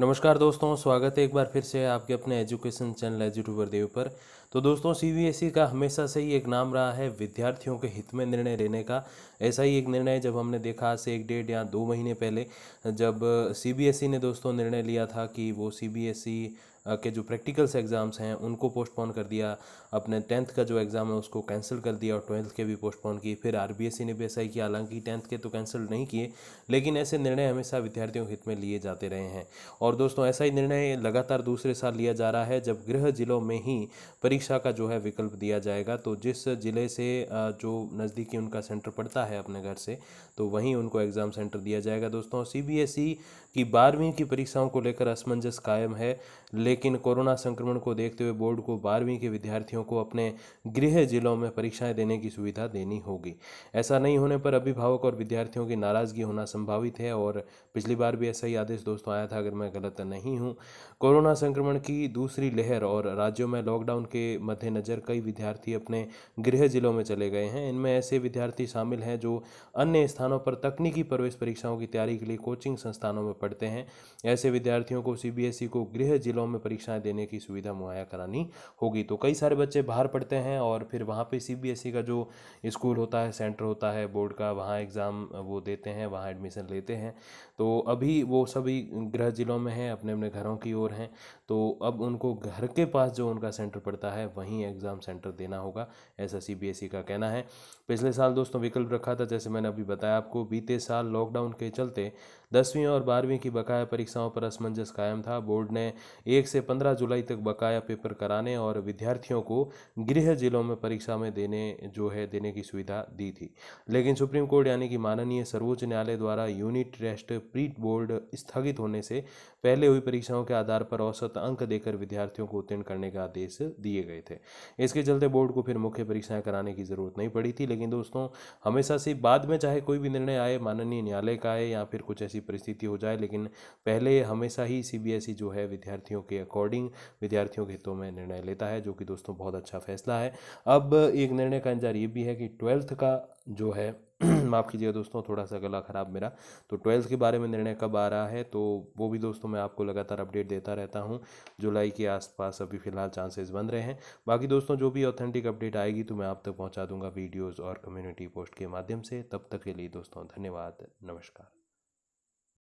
नमस्कार दोस्तों स्वागत है एक बार फिर से आपके अपने एजुकेशन चैनल एजुटू देव पर तो दोस्तों सीबीएसई e का हमेशा से ही एक नाम रहा है विद्यार्थियों के हित में निर्णय लेने का ऐसा ही एक निर्णय जब हमने देखा से एक डेढ़ या दो महीने पहले जब सीबीएसई e ने दोस्तों निर्णय लिया था कि वो सीबीएसई के जो प्रैक्टिकल्स एग्ज़ाम्स हैं उनको पोस्टपोन कर दिया अपने टेंथ का जो एग्ज़ाम है उसको कैंसिल कर दिया और ट्वेल्थ के भी पोस्टपोन किए फिर आर बी ने भी ऐसा ही किया हालांकि टेंथ के तो कैंसिल नहीं किए लेकिन ऐसे निर्णय हमेशा विद्यार्थियों के हित में लिए जाते रहे हैं और दोस्तों ऐसा ही निर्णय लगातार दूसरे साल लिया जा रहा है जब गृह जिलों में ही परीक्षा का जो है विकल्प दिया जाएगा तो जिस ज़िले से जो नज़दीकी उनका सेंटर पड़ता है अपने घर से तो वहीं उनको एग्ज़ाम सेंटर दिया जाएगा दोस्तों सी e की बारहवीं की परीक्षाओं को लेकर असमंजस कायम है लेकिन लेकिन कोरोना संक्रमण को देखते हुए बोर्ड को बारहवीं के विद्यार्थियों को अपने गृह जिलों में परीक्षाएं देने की सुविधा देनी होगी ऐसा नहीं होने पर अभिभावक और विद्यार्थियों की नाराज़गी होना संभावित है और पिछली बार भी ऐसा ही आदेश दोस्तों आया था अगर मैं गलत नहीं हूँ कोरोना संक्रमण की दूसरी लहर और राज्यों में लॉकडाउन के मद्देनज़र कई विद्यार्थी अपने गृह जिलों में चले गए हैं इनमें ऐसे विद्यार्थी शामिल हैं जो अन्य स्थानों पर तकनीकी प्रवेश परीक्षाओं की तैयारी के लिए कोचिंग संस्थानों में पढ़ते हैं ऐसे विद्यार्थियों को सीबीएसई को गृह जिलों में परीक्षाएं देने की सुविधा मुहैया करानी होगी तो कई सारे बच्चे बाहर पढ़ते हैं और फिर वहाँ पे सीबीएसई e का जो स्कूल होता है सेंटर होता है बोर्ड का वहाँ एग्ज़ाम वो देते हैं वहाँ एडमिशन लेते हैं तो अभी वो सभी गृह जिलों में हैं अपने अपने घरों की ओर हैं तो अब उनको घर के पास जो उनका सेंटर पड़ता है वहीं एग्ज़ाम सेंटर देना होगा ऐसा सी e का कहना है पिछले साल दोस्तों विकल्प रखा था जैसे मैंने अभी बताया आपको बीते साल लॉकडाउन के चलते दसवीं और बारहवीं की बकाया परीक्षाओं पर असमंजस कायम था बोर्ड ने एक से से 15 जुलाई तक बकाया पेपर कराने और विद्यार्थियों को गृह जिलों में परीक्षा में देने जो है देने की सुविधा दी थी लेकिन सुप्रीम कोर्ट यानी कि माननीय सर्वोच्च न्यायालय द्वारा यूनिट टेस्ट प्री बोर्ड स्थगित होने से पहले हुई परीक्षाओं के आधार पर औसत अंक देकर विद्यार्थियों को उत्तीर्ण करने के आदेश दिए गए थे इसके चलते बोर्ड को फिर मुख्य परीक्षाएं कराने की ज़रूरत नहीं पड़ी थी लेकिन दोस्तों हमेशा से बाद में चाहे कोई भी निर्णय आए माननीय न्यायालय का आए या फिर कुछ ऐसी परिस्थिति हो जाए लेकिन पहले हमेशा ही सीबीएसई जो है विद्यार्थियों के अकॉर्डिंग विद्यार्थियों के हितों में निर्णय लेता है जो कि दोस्तों बहुत अच्छा फैसला है अब एक निर्णय का इंतजार ये भी है कि ट्वेल्थ का जो है माफ़ कीजिएगा दोस्तों थोड़ा सा गला ख़राब मेरा तो ट्वेल्थ के बारे में निर्णय कब आ रहा है तो वो भी दोस्तों मैं आपको लगातार अपडेट देता रहता हूँ जुलाई के आसपास अभी फ़िलहाल चांसेस बन रहे हैं बाकी दोस्तों जो भी ऑथेंटिक अपडेट आएगी तो मैं आप तक पहुँचा दूँगा वीडियोज़ और कम्युनिटी पोस्ट के माध्यम से तब तक के लिए दोस्तों धन्यवाद नमस्कार